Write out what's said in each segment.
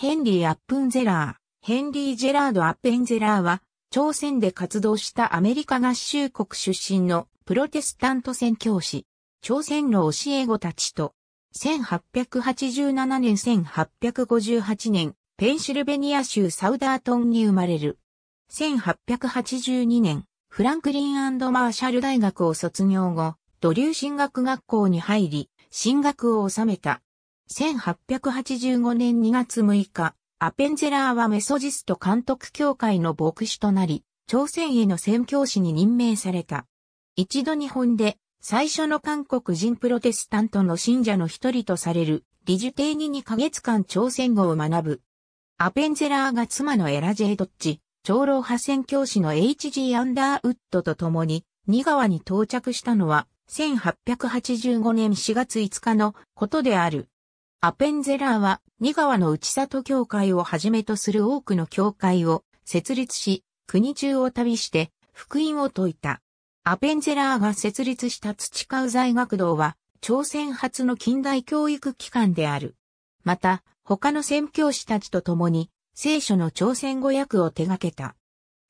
ヘンリー・アップンゼラー、ヘンリー・ジェラード・アッペンゼラーは、朝鮮で活動したアメリカ合衆国出身のプロテスタント宣教師、朝鮮の教え子たちと、1887年1858年、ペンシルベニア州サウダートンに生まれる。1882年、フランクリンマーシャル大学を卒業後、ドリュー進学学校に入り、進学を収めた。1885年2月6日、アペンゼラーはメソジスト監督協会の牧師となり、朝鮮への宣教師に任命された。一度日本で最初の韓国人プロテスタントの信者の一人とされる、理事廷に2ヶ月間朝鮮語を学ぶ。アペンゼラーが妻のエラ・ジェイドッチ、長老派宣教師の H.G. アンダーウッドと共に、新川に到着したのは、1885年4月5日のことである。アペンゼラーは、二川の内里教会をはじめとする多くの教会を設立し、国中を旅して福音を説いた。アペンゼラーが設立した土川財学堂は、朝鮮初の近代教育機関である。また、他の宣教師たちと共に、聖書の朝鮮語訳を手掛けた。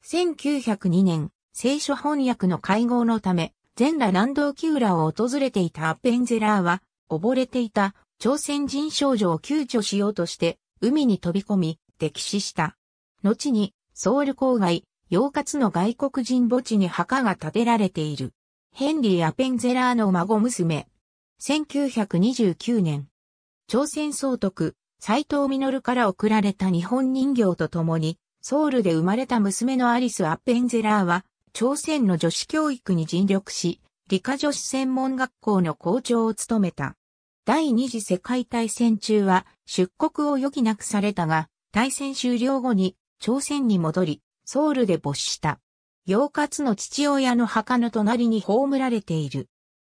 1902年、聖書翻訳の会合のため、全羅南道木浦を訪れていたアペンゼラーは、溺れていた朝鮮人少女を救助しようとして、海に飛び込み、溺死した。後に、ソウル郊外、洋活の外国人墓地に墓が建てられている。ヘンリー・アペンゼラーの孫娘。1929年、朝鮮総督、斉藤実から贈られた日本人形と共に、ソウルで生まれた娘のアリス・アペンゼラーは、朝鮮の女子教育に尽力し、理科女子専門学校の校長を務めた。第二次世界大戦中は出国を余儀なくされたが、大戦終了後に朝鮮に戻り、ソウルで没した。楊活の父親の墓の隣に葬られている。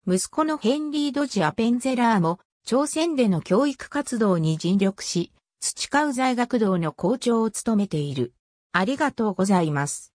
息子のヘンリー・ドジ・アペンゼラーも、朝鮮での教育活動に尽力し、培う在学堂の校長を務めている。ありがとうございます。